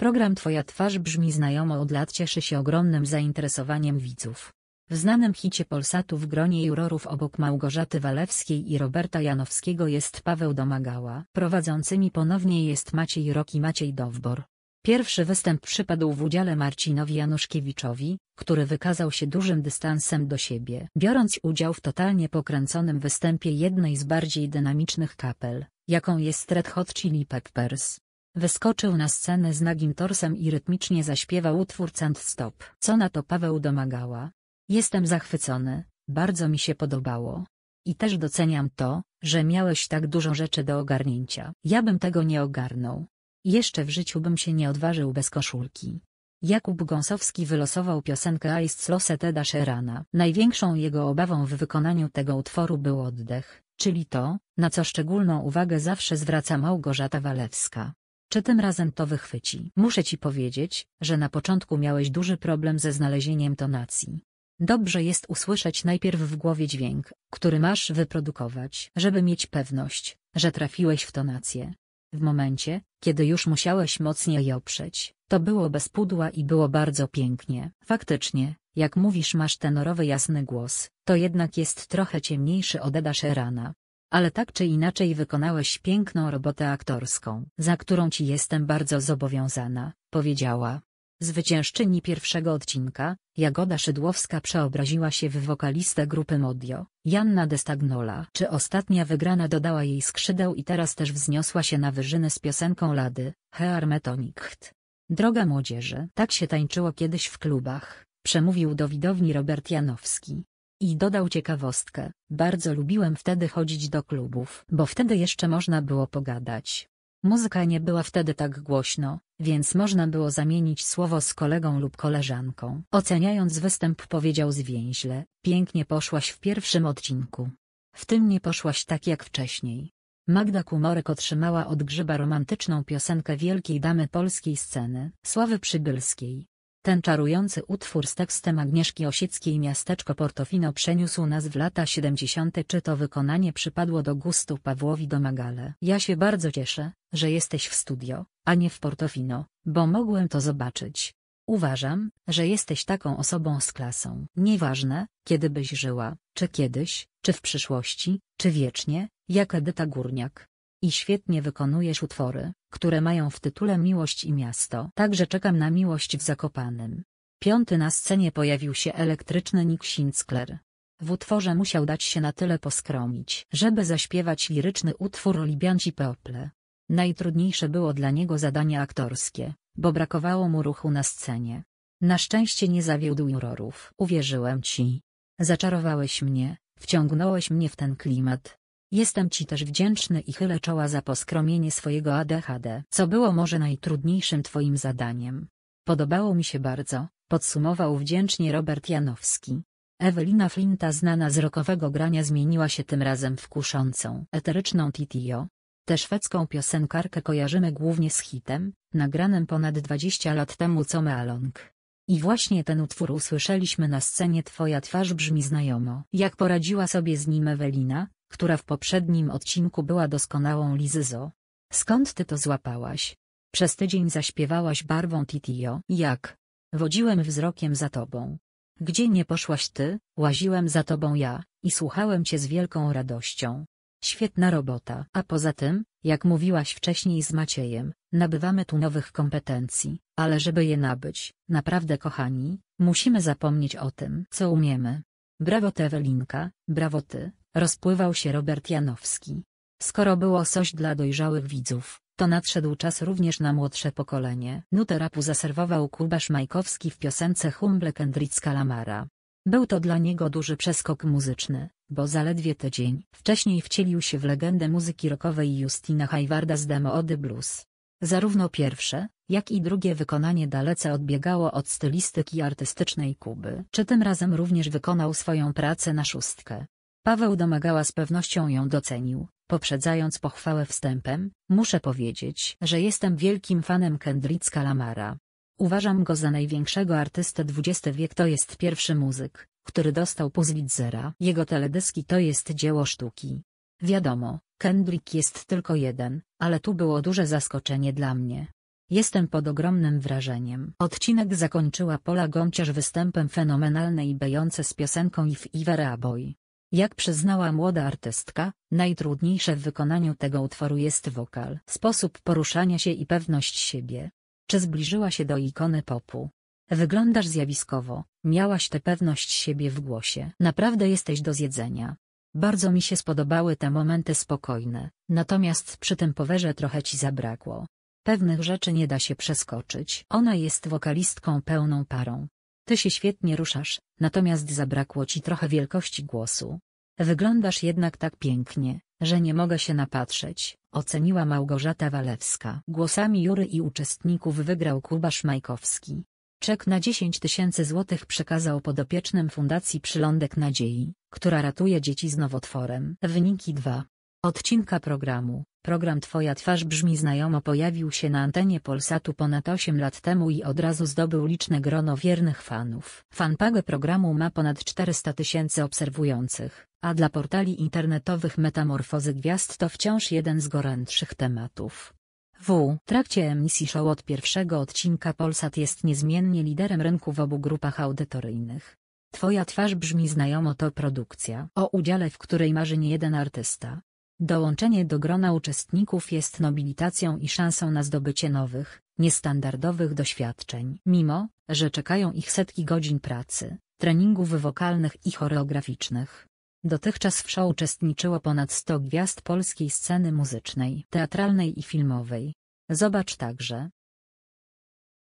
Program Twoja twarz brzmi znajomo od lat cieszy się ogromnym zainteresowaniem widzów. W znanym hicie Polsatu w gronie jurorów obok Małgorzaty Walewskiej i Roberta Janowskiego jest Paweł Domagała. Prowadzącymi ponownie jest Maciej Rok i Maciej Dowbor. Pierwszy występ przypadł w udziale Marcinowi Januszkiewiczowi, który wykazał się dużym dystansem do siebie, biorąc udział w totalnie pokręconym występie jednej z bardziej dynamicznych kapel, jaką jest Red Hot Chili Peppers. Wyskoczył na scenę z nagim torsem i rytmicznie zaśpiewał utwór Cent Stop. Co na to Paweł domagała? Jestem zachwycony, bardzo mi się podobało. I też doceniam to, że miałeś tak dużo rzeczy do ogarnięcia. Ja bym tego nie ogarnął. Jeszcze w życiu bym się nie odważył bez koszulki. Jakub Gąsowski wylosował piosenkę Ice Loset Eda Sherana. Największą jego obawą w wykonaniu tego utworu był oddech, czyli to, na co szczególną uwagę zawsze zwraca Małgorzata Walewska. Czy tym razem to wychwyci? Muszę ci powiedzieć, że na początku miałeś duży problem ze znalezieniem tonacji. Dobrze jest usłyszeć najpierw w głowie dźwięk, który masz wyprodukować, żeby mieć pewność, że trafiłeś w tonację. W momencie, kiedy już musiałeś mocniej je oprzeć, to było bez pudła i było bardzo pięknie. Faktycznie, jak mówisz masz tenorowy jasny głos, to jednak jest trochę ciemniejszy od Eda Sherana ale tak czy inaczej wykonałeś piękną robotę aktorską, za którą ci jestem bardzo zobowiązana, powiedziała. Zwyciężczyni pierwszego odcinka, Jagoda Szydłowska przeobraziła się w wokalistę grupy Modio, Janna Destagnola. Czy ostatnia wygrana dodała jej skrzydeł i teraz też wzniosła się na wyżyny z piosenką Lady, Hear Metonicht. Droga młodzieży, tak się tańczyło kiedyś w klubach, przemówił do widowni Robert Janowski. I dodał ciekawostkę, bardzo lubiłem wtedy chodzić do klubów, bo wtedy jeszcze można było pogadać. Muzyka nie była wtedy tak głośno, więc można było zamienić słowo z kolegą lub koleżanką. Oceniając występ powiedział zwięźle, pięknie poszłaś w pierwszym odcinku. W tym nie poszłaś tak jak wcześniej. Magda Kumorek otrzymała od Grzyba romantyczną piosenkę wielkiej damy polskiej sceny, Sławy Przybylskiej. Ten czarujący utwór z tekstem Agnieszki Osieckiej Miasteczko Portofino przeniósł nas w lata 70. Czy to wykonanie przypadło do gustu Pawłowi Domagale? Ja się bardzo cieszę, że jesteś w studio, a nie w Portofino, bo mogłem to zobaczyć. Uważam, że jesteś taką osobą z klasą. Nieważne, kiedy byś żyła, czy kiedyś, czy w przyszłości, czy wiecznie, jak Edyta Górniak. I świetnie wykonujesz utwory, które mają w tytule Miłość i Miasto. Także czekam na Miłość w Zakopanym. Piąty na scenie pojawił się elektryczny Nick Sinclair. W utworze musiał dać się na tyle poskromić, żeby zaśpiewać liryczny utwór Libianci People. Najtrudniejsze było dla niego zadanie aktorskie, bo brakowało mu ruchu na scenie. Na szczęście nie zawiódł jurorów. Uwierzyłem ci. Zaczarowałeś mnie, wciągnąłeś mnie w ten klimat, Jestem Ci też wdzięczny i chylę czoła za poskromienie swojego ADHD, co było może najtrudniejszym Twoim zadaniem. Podobało mi się bardzo, podsumował wdzięcznie Robert Janowski. Ewelina Flinta znana z rokowego grania zmieniła się tym razem w kuszącą, eteryczną Titio. Tę szwedzką piosenkarkę kojarzymy głównie z hitem, nagranym ponad 20 lat temu co Mealong. I właśnie ten utwór usłyszeliśmy na scenie Twoja twarz brzmi znajomo. Jak poradziła sobie z nim Ewelina, która w poprzednim odcinku była doskonałą Lizyzo. Skąd ty to złapałaś? Przez tydzień zaśpiewałaś barwą Titio. Jak? Wodziłem wzrokiem za tobą. Gdzie nie poszłaś ty, łaziłem za tobą ja, i słuchałem cię z wielką radością. Świetna robota. A poza tym, jak mówiłaś wcześniej z Maciejem, nabywamy tu nowych kompetencji, ale żeby je nabyć, naprawdę kochani, musimy zapomnieć o tym, co umiemy. Brawo Tewelinka, brawo ty, Rozpływał się Robert Janowski. Skoro było coś dla dojrzałych widzów, to nadszedł czas również na młodsze pokolenie. Nutę rapu zaserwował Kuba Szmajkowski w piosence Humble Kendrick Lamara. Był to dla niego duży przeskok muzyczny, bo zaledwie tydzień wcześniej wcielił się w legendę muzyki rockowej Justina Haywarda z demo Ody Blues. Zarówno pierwsze, jak i drugie wykonanie dalece odbiegało od stylistyki artystycznej Kuby. Czy tym razem również wykonał swoją pracę na szóstkę? Paweł domagała z pewnością ją docenił, poprzedzając pochwałę wstępem, muszę powiedzieć, że jestem wielkim fanem Kendricka Lamara. Uważam go za największego artystę XX wiek to jest pierwszy muzyk, który dostał Pulitzera. Jego teledyski to jest dzieło sztuki. Wiadomo, Kendrick jest tylko jeden, ale tu było duże zaskoczenie dla mnie. Jestem pod ogromnym wrażeniem. Odcinek zakończyła Pola Gąciaż występem fenomenalnej bejące z piosenką If Ivera Boy. Jak przyznała młoda artystka, najtrudniejsze w wykonaniu tego utworu jest wokal, sposób poruszania się i pewność siebie. Czy zbliżyła się do ikony popu? Wyglądasz zjawiskowo, miałaś tę pewność siebie w głosie. Naprawdę jesteś do zjedzenia. Bardzo mi się spodobały te momenty spokojne, natomiast przy tym powerze trochę ci zabrakło. Pewnych rzeczy nie da się przeskoczyć. Ona jest wokalistką pełną parą. Ty się świetnie ruszasz, natomiast zabrakło ci trochę wielkości głosu. Wyglądasz jednak tak pięknie, że nie mogę się napatrzeć, oceniła Małgorzata Walewska. Głosami jury i uczestników wygrał Kuba Szmajkowski. Czek na 10 tysięcy złotych przekazał podopiecznym Fundacji Przylądek Nadziei, która ratuje dzieci z nowotworem. Wyniki 2 odcinka programu. Program Twoja twarz brzmi znajomo pojawił się na antenie Polsatu ponad 8 lat temu i od razu zdobył liczne grono wiernych fanów. Fanpage programu ma ponad 400 tysięcy obserwujących, a dla portali internetowych Metamorfozy Gwiazd to wciąż jeden z gorętszych tematów. W trakcie emisji show od pierwszego odcinka Polsat jest niezmiennie liderem rynku w obu grupach audytoryjnych. Twoja twarz brzmi znajomo to produkcja, o udziale w której marzy nie jeden artysta. Dołączenie do grona uczestników jest nobilitacją i szansą na zdobycie nowych, niestandardowych doświadczeń. Mimo, że czekają ich setki godzin pracy, treningów wokalnych i choreograficznych. Dotychczas w show uczestniczyło ponad 100 gwiazd polskiej sceny muzycznej, teatralnej i filmowej. Zobacz także,